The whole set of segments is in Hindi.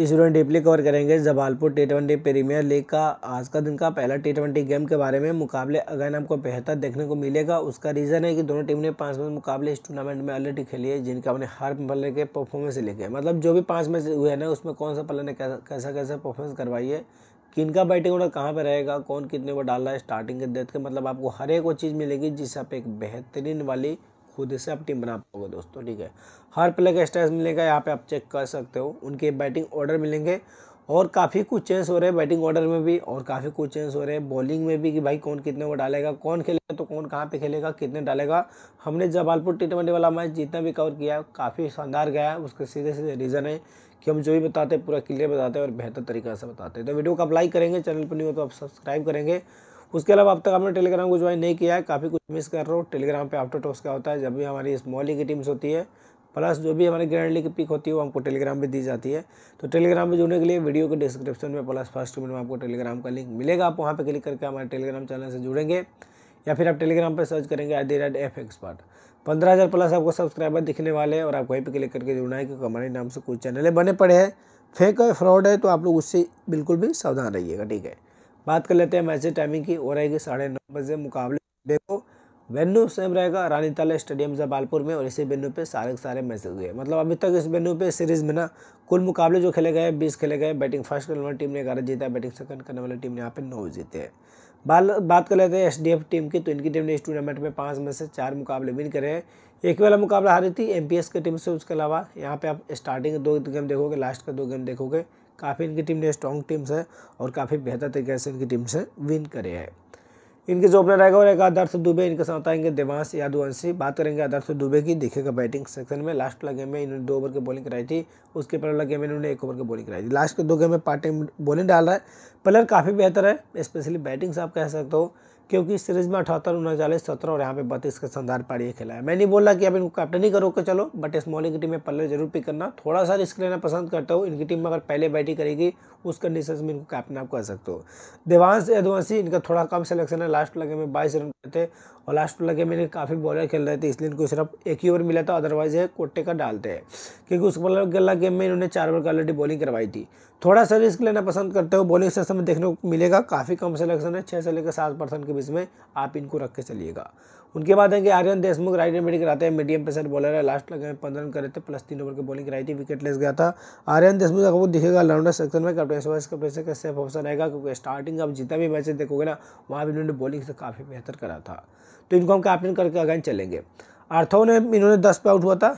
ये स्टूडेंट डीपली कवर करेंगे Jabalpur T twenty premier league का आज का दिन का पहला टी ट्वेंटी गेम के बारे में मुकाबले नाम आपको बेहतर देखने को मिलेगा उसका रीज़न है कि दोनों टीम ने पाँच मैच मुकाबले इस टूर्नामेंट में ऑलरेडी खेली है जिनका अपने हर पल्ले के परफॉर्मेंस लिखे मतलब जो भी पाँच मैच हुए हैं ना उसमें कौन सा पल्ले ने कैसा कैसा कैसा परफॉर्मेंस करवाई है किन का बैटिंग ऑर्डर कहाँ पर रहेगा कौन कितने वो डाल रहा है स्टार्टिंग के डेथ के मतलब आपको हर एक वो चीज़ मिलेगी जिससे आप एक बेहतरीन वाली खुद से आप टीम बना पाओगे दोस्तों ठीक है हर प्लेयर का स्टेटस मिलेगा यहाँ पे आप चेक कर सकते हो उनके बैटिंग ऑर्डर मिलेंगे और काफ़ी कुछ चेंज हो रहे हैं बैटिंग ऑर्डर में भी और काफ़ी कुछ चेंज हो रहे हैं बॉलिंग में भी कि भाई कौन कितने को डालेगा कौन खेलेगा तो कौन कहाँ पे खेलेगा कितने डालेगा हमने जबालपुर टी ट्वेंटी वाला मैच जितना भी कवर किया काफ़ी शानदार गया है उसके सीधे सीधे रीज़न है कि हम जो भी बताते हैं पूरा क्लियर बताते हैं और बेहतर तरीके से बताते हैं तो वीडियो को आप लाइक करेंगे चैनल पर नहीं हो तो आप सब्सक्राइब करेंगे उसके अलावा अब तक आपने टेलीग्राम को ज्वाइन नहीं किया है काफ़ी कुछ मिस कर रहे हो टेलीग्राम पे आफ्टर टॉक्स क्या होता है जब भी हमारी स्मॉल की टीम्स होती है प्लस जो भी हमारी ग्रैंड लीग की पिक होती है वो हमको टेलीग्राम पे दी जाती है तो टेलीग्राम पे जुड़ने के लिए वीडियो के डिस्क्रिप्शन में प्लस फर्स्ट में आपको टेलीग्राम का लिंक मिलेगा आप वहाँ पर क्लिक करके हमारे टेलीग्राम चैनल से जुड़ेंगे या फिर आप टेलीग्राम पर सर्च करेंगे at the rate F expert पंद्रह हज़ार प्लस आपको सब्सक्राइबर दिखने वाले हैं और आप वहीं पर क्लिक करके जुड़ना है क्योंकि हमारे नाम से कुछ चैनलें बने पड़े हैं फेक है फ्रॉड है तो आप लोग उससे बिल्कुल भी सावधान रहिएगा ठीक है बात कर लेते हैं मैच टाइमिंग की और रहेगी साढ़े नौ बजे मुकाबले देखो वेन्यू सेम रहेगा रानी ताला स्टेडियम जबालपुर में और इसी वेन्यू पे सारे के सारे मैच हुए मतलब अभी तक इस वेन्यू पे सीरीज़ में ना कुल मुकाबले जो खेले गए बीस खेले गए बैटिंग फर्स्ट करने वाली टीम ने ग्यारह जीता बैटिंग सेकंड करने वाली टीम ने यहाँ पे नौ जीते हैं बाल बात कर लेते हैं एफ टीम की तो इनकी टीम ने इस टूर्नामेंट में पाँच में से चार मुकाबले विन करे हैं एक वाला मुकाबला हारी थी एस की टीम से उसके अलावा यहाँ पे आप स्टार्टिंग दो गेम देखोगे लास्ट का दो गेम देखोगे काफ़ी इनकी टीम ने स्ट्रॉन्ग टीम्स है और काफ़ी बेहतर तरीके से इनकी टीम से विन करे है इनके जो ओपनर रहेगा और एक आदर्श दुबे इनके साथ आएंगे देवांश यादवंशी बात करेंगे आदर्श दुबे की देखेगा बैटिंग सेक्शन में लास्ट वाला गेम में इन्होंने दो ओवर की बॉलिंग कराई थी उसके पहले वाला गेम में इन्होंने एक ओवर की बॉलिंग कराई थी लास्ट के दो गेम में पार्ट टाइम बॉलिंग डाल रहा है प्लेयर काफ़ी बेहतर है स्पेशली बैटिंग से आप कह सकते हो क्योंकि सीरीज में अठहत्तर उनचालीस सत्रह और यहाँ पे बत्तीस के शानदार पारी खेला है मैंने बोला कि अब इनको कैप्टन ही करो के चलो बट स्मॉलिंग की टीम में पल्ले जरूर पिक करना थोड़ा सा रिस्क लेना पसंद करता हूँ इनकी टीम में अगर पहले बैटिंग करेगी उस कंडीशन में इनको कैप्टन आप कर सकते हो देवांश एदवंशी इनका थोड़ा कम सेलेक्शन है लास्ट लगे में बाईस रन थे और लास्ट लगे में काफ़ी बॉलर खेल रहे थे इसलिए इनको सिर्फ एक ही ओवर मिला था अदरवाइज है कोटे का डालते हैं क्योंकि उस बॉलर गला गेम में इन्होंने चार ओवर की ऑलरेडी बॉलिंग करवाई थी थोड़ा सा रिस्क लेना पसंद करते हो बॉलिंग सेक्शन में देखने को मिलेगा काफ़ी कम सेलेक्शन है छः से लेकर सात परसेंट के बीच में आप इनको रख के चलिएगा उनके बाद आएंगे Aryan Deshmukh right end batting कराते हैं मीडियम पेसर बॉलर है लास्ट लगे पंद्रह रन करे थे प्लस तीन ओवर की बॉलिंग कराई थी विकेट लेस गया था आर्यन देशमुख अगर वो दिखेगा लाउंडर सेक्शन में कैप्टन वाइस कैप्टन का सेफ ऑप्शन रहेगा क्योंकि स्टार्टिंग आप जितना भी मैच देखोगे ना वहाँ भी इन्होंने बॉलिंग से काफ़ी बेहतर करा था तो इनको हम कैप्टन करके अगैन चलेंगे आर्थो ने इन्होंने दस पे आउट हुआ था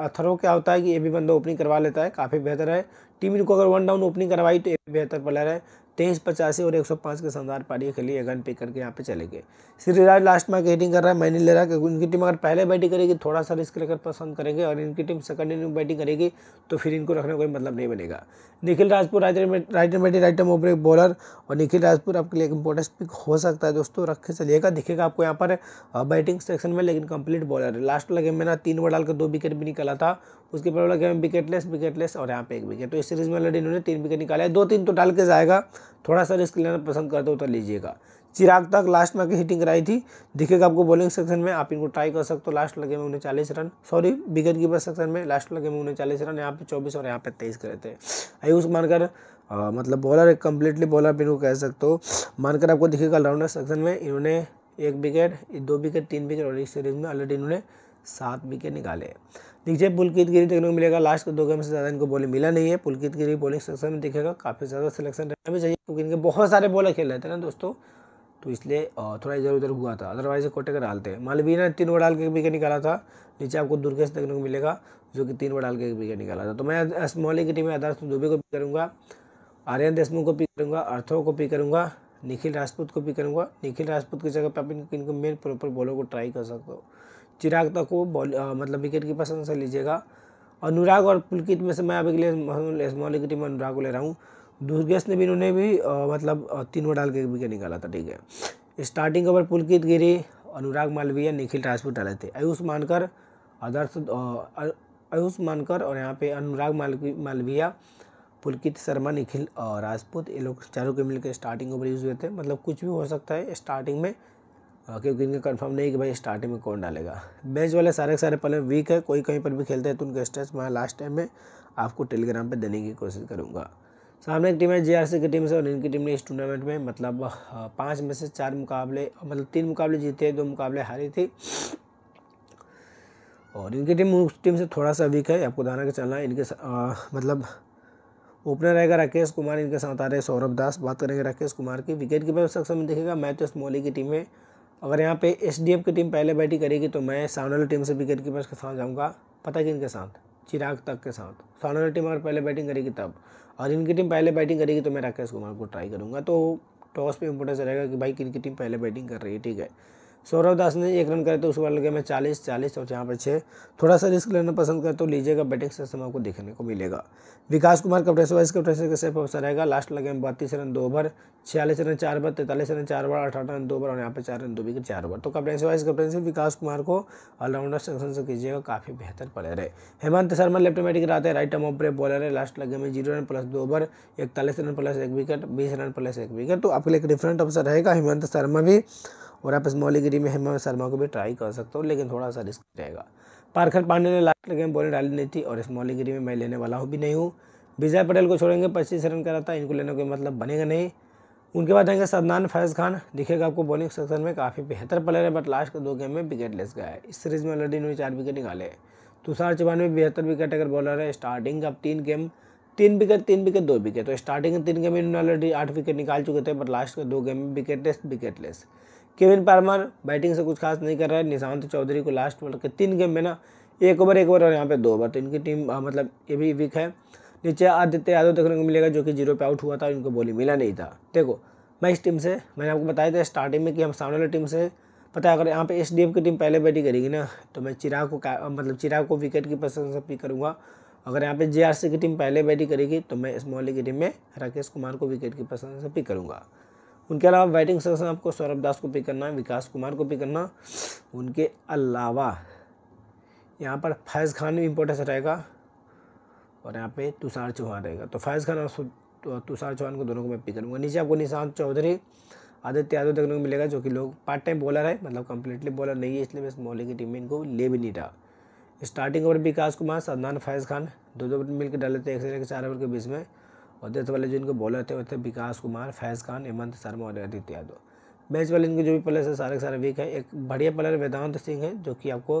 अथरों क्या होता है कि ये भी बंदा ओपनिंग करवा लेता है काफ़ी बेहतर है टीम को अगर वन डाउन ओपनिंग करवाई तो बेहतर प्लेयर है तेईस पचासी और 105 के शानदार पारी खेली एगन पे करके यहाँ पे चले गए श्रीराज लास्ट में हिटिंग कर रहा है मैं नहीं ले रहा क्योंकि उनकी टीम अगर पहले बैटिंग करेगी थोड़ा सा रिस्क लेकर पसंद करेंगे और इनकी टीम सेकंड इनिंग बैटिंग करेगी तो फिर इनको रखने का कोई मतलब नहीं बनेगा Nikhil Rajpur right end batting right end एक बॉलर और निखिल राजपुर आपके लिए इंपॉर्टेंट पिक हो सकता है दोस्तों रखे चलिएगा दिखेगा आपको यहाँ पर बैटिंग सेक्शन में लेकिन कंप्लीट बॉलर है लास्ट वाला गेम में ना तीन ओवर डालकर दो विकेट भी निकला था उसके बाद वाला गेम विकेटलेस विकेटलेस और यहाँ पे एक विकेट तो सीरीज़ में ऑलरेडी इन्होंने तीन विकेट निकाले दो तीन तो डाल के जाएगा थोड़ा सा रिस्क लेना पसंद करते हो तो लीजिएगा चिराग तक लास्ट में आके हिटिंग कराई थी दिखेगा आपको बॉलिंग सेक्शन में आप इनको ट्राई कर सकते हो लास्ट लगे में उन्हें चालीस run sorry wicket keeper section में लास्ट लगे में उन्हें चालीस रन यहाँ पे चौबीस और यहाँ पे तेईस करे थे आयुष मानकर मतलब बॉलर एक कम्प्लीटली बॉलर आप इनको कह सकते हो मानकर आपको दिखेगा ऑलराउंडर सेक्शन में इन्होंने एक विकेट दो विकेट तीन विकेट और एक सीरीज में ऑलरेडी इन्होंने सात विकेट निकाले दीजिए पुलकित गिरी देखने को मिलेगा लास्ट के दो गेम से ज़्यादा इनको बॉलिंग मिला नहीं है पुलकित गिरी बॉलिंग सेक्शन में दिखेगा काफ़ी ज़्यादा सिलेक्शन रहना भी चाहिए क्योंकि इनके बहुत सारे बॉलर खेल रहे थे ना दोस्तों तो इसलिए थोड़ा इधर उधर हुआ था अदरवाइज कोटे का डालते मालवीय ने तीन ओवर डाल के एक विकेट निकाला था नीचे आपको दुर्गेश देखने को मिलेगा जो कि तीन ओवर डाल के एक विकेट निकाला था तो मैं स्मॉली की टीम में आदर्श दुबे को पिक करूँगा आर्यन देशमुख को पिक करूँगा अर्थव को पिक करूंगा निखिल राजपूत को पिक करूँगा निखिल राजपूत की जगह पर आप इनको मेन प्रॉपर बॉलर को ट्राई कर सकते हो चिराग तक को मतलब विकेट की पसंद से लीजिएगा अनुराग और पुलकित में से मैं अभी के लिए मौलिक टीम अनुराग को ले रहा हूँ दुर्गेश ने भी इन्होंने भी आ, मतलब तीन ओवर डाल के विकेट निकाला था ठीक है स्टार्टिंग ओवर पुलकित गिरी अनुराग मालवीय निखिल राजपूत डाले थे आयुष मानकर आदर्श आयुष मानकर और यहाँ पे अनुराग मालवीय पुलकित शर्मा निखिल राजपूत ये लोग चारों के मिलकर स्टार्टिंग ओवर यूज़ हुए थे मतलब कुछ भी हो सकता है स्टार्टिंग में हाँ, क्योंकि इनका कंफर्म नहीं कि भाई स्टार्टिंग में कौन डालेगा बेंच वाले सारे के सारे पहले वीक है कोई कहीं पर भी खेलते हैं तो उनके स्टेट्स मैं लास्ट टाइम में आपको टेलीग्राम पर देने की कोशिश करूँगा सामने की टीम है जेआरसी की टीम से और इनकी टीम ने इस टूर्नामेंट में मतलब हाँ, पाँच में से चार मुकाबले मतलब तीन मुकाबले जीते दो मुकाबले हारी थी और इनकी टीम उस टीम से थोड़ा सा वीक है आपको धारणा के चलना है इनके आ, मतलब ओपनर रहेगा राकेश कुमार इनके साथ आ रहे हैं सौरभ दास बात करेंगे राकेश कुमार की विकेट कीपर सबसे देखेगा मैच स्मोली की टीम है अगर यहाँ पे एस की टीम पहले बैटिंग करेगी तो मैं सामने वाली टीम से विकेट कीपर्स के साथ जाऊँगा पता किन के साथ चिराग तक के साथ सामने वाली टीम अगर पहले बैटिंग करेगी तब और इनकी टीम पहले बैटिंग करेगी तो मैं राकेश कुमार को ट्राई करूँगा तो टॉस पर इम्पोर्टेंस रहेगा कि भाई किन की टीम पहले बैटिंग कर रही है ठीक है सौरभ दास ने एक रन करे तो उस बाद लगे मैं चालीस चालीस और यहाँ पर छः थोड़ा सा रिस्क लेना पसंद करें तो लीजिएगा बैटिंग से समय आपको देखने को मिलेगा विकास कुमार कपड़े वाइस कपड़े का सेफ अवसर रहेगा लास्ट लगे में बत्तीस रन दो ओवर छियालीस रन चार बार तैंतालीस रन चार बार अठारह रन दो बार और यहाँ पर चार रन दो विकेट चार बार तो कप्टेंसी वाइस से विकास कुमार को ऑलराउंडर सेक्शन से कीजिएगा काफ़ी बेहतर प्लेयर है हेमंत शर्मा लेफ्ट में कराते हैं राइट टर्म ऑफ बॉलर है लास्ट लगे में जीरो रन प्लस दो ओवर इकतालीस रन प्लस एक विकेट बीस रन प्लस एक विकेट तो आपके लिए एक डिफरेंट अवसर रहेगा हेमंत शर्मा भी और आप इस गिरी में हेमा शर्मा को भी ट्राई कर सकते हो लेकिन थोड़ा सा रिस्क रहेगा पारखर पांडे ने लास्ट गेम बॉलिंग डाली नहीं थी और इस गिरी में मैं लेने वाला हूँ भी नहीं हूँ विजय पटेल को छोड़ेंगे पच्चीस रन का रहता इनको लेने का मतलब बनेगा नहीं उनके बाद आएंगे सदनान फैज़ खान दिखेगा आपको बॉलिंग सेक्शन में काफ़ी बेहतर प्लेयर है बट लास्ट के दो गेम में विकेट लेस गया है इस सीरीज में ऑलरेडी इन्होंने चार विकेट निकाले तुषार चौहान में बेहतर विकेट अगर बॉलर है स्टार्टिंग का तीन गेम तीन विकेट तीन विकेट दो विकेट तो स्टार्टिंग के तीन गेम में इन्होंने ऑलरेडी आठ विकेट निकाल चुके थे बट लास्ट के दो गेम में wicketless wicketless Kevin Parmar batting से कुछ खास नहीं कर रहा है निशांत चौधरी को लास्ट मतलब के तीन गेम में ना एक ओवर एक ओवर और यहाँ पे दो ओवर तो इनकी टीम आ, मतलब ये भी वीक है नीचे आदित्य यादव देखने को मिलेगा जो कि जीरो पे आउट हुआ था इनको बोली मिला नहीं था देखो मैं इस टीम से मैंने आपको बताया था स्टार्टिंग में कि हम सामने वाली टीम से पता है अगर यहाँ पे एस की टीम पहले बैटिंग करेगी ना तो मैं चिराग को मतलब चिराग को विकेट की पसंद से पिक करूँगा अगर यहाँ पे जे की टीम पहले बैटिंग करेगी तो मैं इस मोहल्ले की टीम में राकेश कुमार को विकेट की पसंद से पिक करूँगा उनके अलावा बैटिंग सेक्शन आपको सौरभ दास को पिक करना है विकास कुमार को पिक करना उनके अलावा यहाँ पर फैज़ खान भी इम्पोर्टेंस रहेगा और यहाँ पे तुषार चौहान रहेगा तो फैज़ खान और तुषार चौहान को दोनों को मैं पिक करूँगा नीचे आपको निशांत चौधरी आदित्य यादव देखने को मिलेगा जो कि लोग पार्ट टाइम बॉलर है मतलब कम्प्लीटली बॉलर नहीं है इसलिए मैं इस मोहल्ले की टीम में इनको ले भी नहीं रहा स्टार्टिंग ओवर विकास कुमार सदनान फैज़ खान दो दो मिलकर डाल लेते हैं एक से लेकर चार ओवर के बीच में अद्वैत वाले जो इनको बॉलर थे वो थे विकास कुमार फैज़ खान हेमंत शर्मा और आदित्य यादव मैच वाले इनके जो भी प्लेयर्स हैं सारे के सारे वीक है एक बढ़िया प्लेयर वेदांत सिंह है जो कि आपको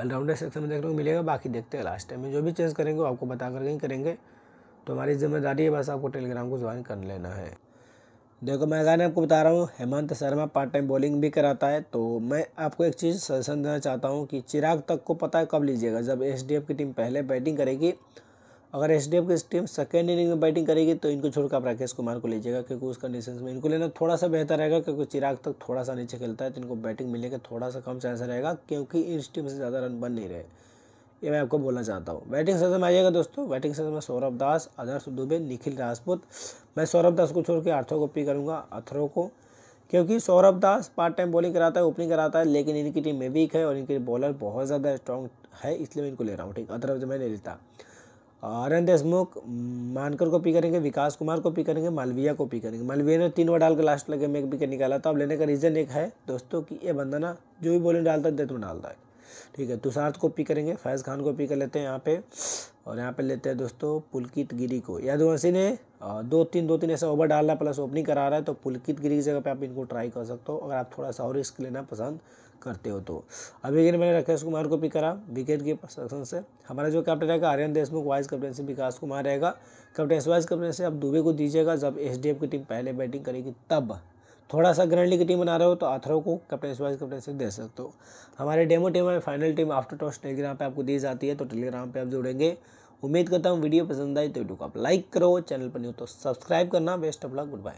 ऑलराउंडर सेक्शन में देखने को मिलेगा बाकी देखते हैं लास्ट टाइम में जो भी चेंज करेंगे वो आपको बता करके ही करेंगे तो हमारी जिम्मेदारी है बस आपको टेलीग्राम को ज्वाइन कर लेना है देखो मैं गाने आपको बता रहा हूँ Hemant Sharma part time bowling भी कराता है तो मैं आपको एक चीज़ सजेशन देना चाहता हूँ कि चिराग तक को पता है कब लीजिएगा जब एसडीएफ की टीम पहले बैटिंग करेगी अगर एस डी एफ की टीम सेकेंड इनिंग में बैटिंग करेगी तो इनको छोड़कर आप राकेश कुमार को लीजिएगा क्योंकि उस कंडीशन में इनको लेना थोड़ा सा बेहतर रहेगा क्योंकि चिराग तक थोड़ा सा नीचे खेलता है तो इनको बैटिंग मिलने का थोड़ा सा कम चांस रहेगा क्योंकि इस टीम से ज़्यादा रन बन नहीं रहे ये मैं आपको बोलना चाहता हूँ बैटिंग सेशन में आइएगा दोस्तों बैटिंग सेशन में सौरभ दास आदर्श दुबे निखिल राजपूत मैं सौरभ दास को छोड़ के आर्थो को पी करूँगा अथरो को क्योंकि Saurabh Das part time bowling कराता है ओपनिंग कराता है लेकिन इनकी टीम में वीक है और इनके बॉलर बहुत ज़्यादा स्ट्रॉन्ग है इसलिए मैं इनको ले रहा हूँ ठीक अदरवाइज मैं नहीं लेता अनंत देशमुख मानकर को पी करेंगे विकास कुमार को पी करेंगे मालविया को पी करेंगे मालविया ने तीन ओवर के लास्ट लगे में एक विकेट निकाला था अब लेने का रीज़न एक है दोस्तों कि ये बंदा ना जो भी बॉलिंग डालता है देते में डालता है ठीक है तुषार्थ को पी करेंगे फैज़ खान को पी कर लेते हैं यहाँ पे और यहाँ पे लेते हैं दोस्तों पुलकित गिरी को यादवंशी ने दो तीन दो तीन ऐसा ओवर डाल प्लस ओपनिंग करा रहा है तो पुलकित गिरी की जगह पर आप इनको ट्राई कर सकते हो अगर आप थोड़ा सा और रिस्क लेना पसंद करते हो तो अभी के लिए मैंने राकेश कुमार को पिक करा विकेट के सेक्शन से हमारा जो कैप्टन रहेगा आर्यन देशमुख वाइस कैप्टनसी विकास कुमार रहेगा कैप्टन वाइस कैप्टन से आप दुबे को दीजिएगा जब एस की टीम पहले बैटिंग करेगी तब थोड़ा सा ग्रैंड लीग की टीम बना रहे हो तो आथरों को कैप्टन वाइस कैप्टन से दे सकते हो हमारे डेमो टीम में final team after toss Telegram पर आपको दी जाती है तो टेलीग्राम पर आप जुड़ेंगे उम्मीद करता हूँ वीडियो पसंद आई तो वीडियो को आप लाइक करो चैनल पर नहीं हो तो सब्सक्राइब करना best of luck good bye